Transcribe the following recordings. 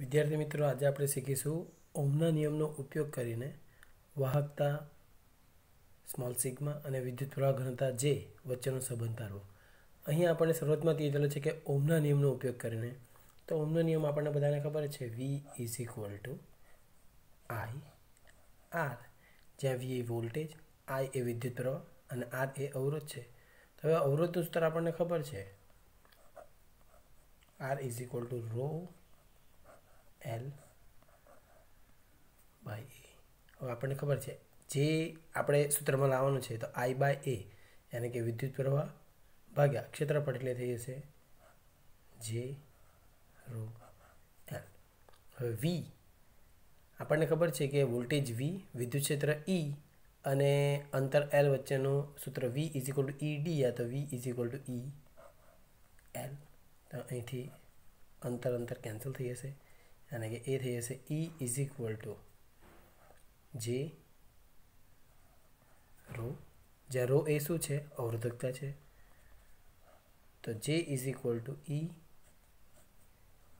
વિદ્યાર્થી મિત્રો આજે આપણે શીખીશું ઓમના નિયમનો ઉપયોગ કરીને વાહકતા સ્મોલ સિગ્મા અને વિદ્યુત પ્રવાહ ઘનતા જે વચ્ચેનો સંબંધ તારવો અહીં આપણને શરૂઆતમાં દીધેલો છે કે ઓમના નિયમનો ઉપયોગ કરીને તો ઓમનો નિયમ આપણને બધાને ખબર છે V is equal to I R જ્યાં વી એ વોલ્ટેજ આઈ એ વિદ્યુત પ્રવાહ અને આર એ અવરોધ છે તો હવે અવરોધનું સ્તર આપણને ખબર છે R is equal to rho L by A હવે આપણને ખબર છે જે આપણે સૂત્રમાં લાવવાનું છે તો આઈ બાય એ યાની કે વિદ્યુત પ્રવાહ ભાગ્યા ક્ષેત્રફળ એટલે થઈ જશે જે રો એલ હવે વી આપણને ખબર છે કે વોલ્ટેજ વી વિદ્યુત ક્ષેત્ર ઈ e અને અંતર એલ વચ્ચેનું સૂત્ર V is equal to E D યા તો V is equal to E L તો અહીંથી અંતર અંતર કેન્સલ થઈ જશે અને કે એ થઈ જશે E is equal to J rho જ્યાં રો એ શું છે અવરોધકતા છે તો જે ઇઝ ઇક્વલ ટુ ઈ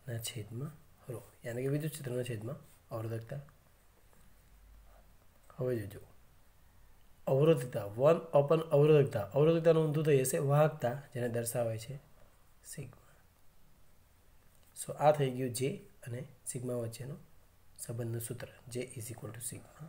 ના છેદમાં રો યાની કે વિદ્યુત ક્ષેત્રના છેદમાં અવરોધકતા હવે જોજો અવરોધતા વન અપન અવરોધકતા અવરોધકતાનું ઊંધું થઈ જશે વાહકતા જેને દર્શાવે છે સિગ્મા સો આ થઈ ગયું જે અને સિગ્મા વચ્ચેનો સંબંધનું સૂત્ર જે ઇઝ ઇક્વલ ટુ સિગ્મા